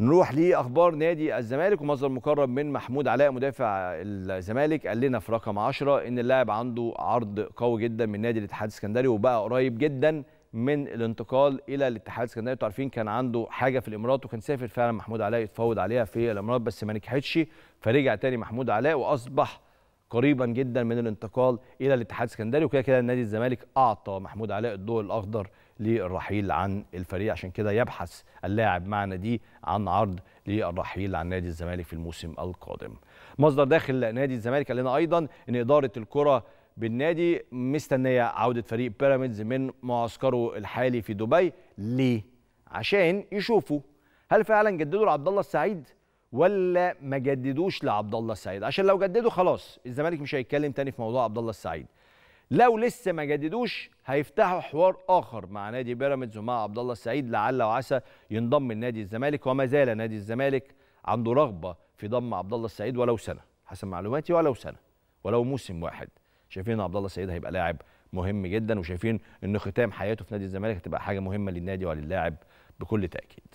نروح لاخبار نادي الزمالك ومصدر مقرب من محمود علاء مدافع الزمالك قال لنا في رقم 10 ان اللاعب عنده عرض قوي جدا من نادي الاتحاد السكندري وبقى قريب جدا من الانتقال الى الاتحاد السكندري انتوا عارفين كان عنده حاجه في الامارات وكان سافر فعلا محمود علاء يتفاوض عليها في الامارات بس ما نجحتش فرجع تاني محمود علاء واصبح قريبا جدا من الانتقال الى الاتحاد السكندري وكده كده نادي الزمالك اعطى محمود علاء الضوء الاخضر للرحيل عن الفريق عشان كده يبحث اللاعب مع ناديه عن عرض للرحيل عن نادي الزمالك في الموسم القادم. مصدر داخل نادي الزمالك قال لنا ايضا ان اداره الكره بالنادي مستنيه عوده فريق بيراميدز من معسكره الحالي في دبي ليه؟ عشان يشوفوا هل فعلا جددوا لعبد الله السعيد؟ ولا ما جددوش لعبد الله السعيد عشان لو جددوا خلاص الزمالك مش هيتكلم تاني في موضوع عبد الله السعيد لو لسه ما جددوش هيفتحوا حوار اخر مع نادي بيراميدز ومع عبد الله السعيد لعل وعسى ينضم لنادي الزمالك وما زال نادي الزمالك عنده رغبه في ضم عبد الله السعيد ولو سنه حسب معلوماتي ولو سنه ولو موسم واحد شايفين عبد الله السعيد هيبقى لاعب مهم جدا وشايفين ان ختام حياته في نادي الزمالك هتبقى حاجه مهمه للنادي وللاعب بكل تاكيد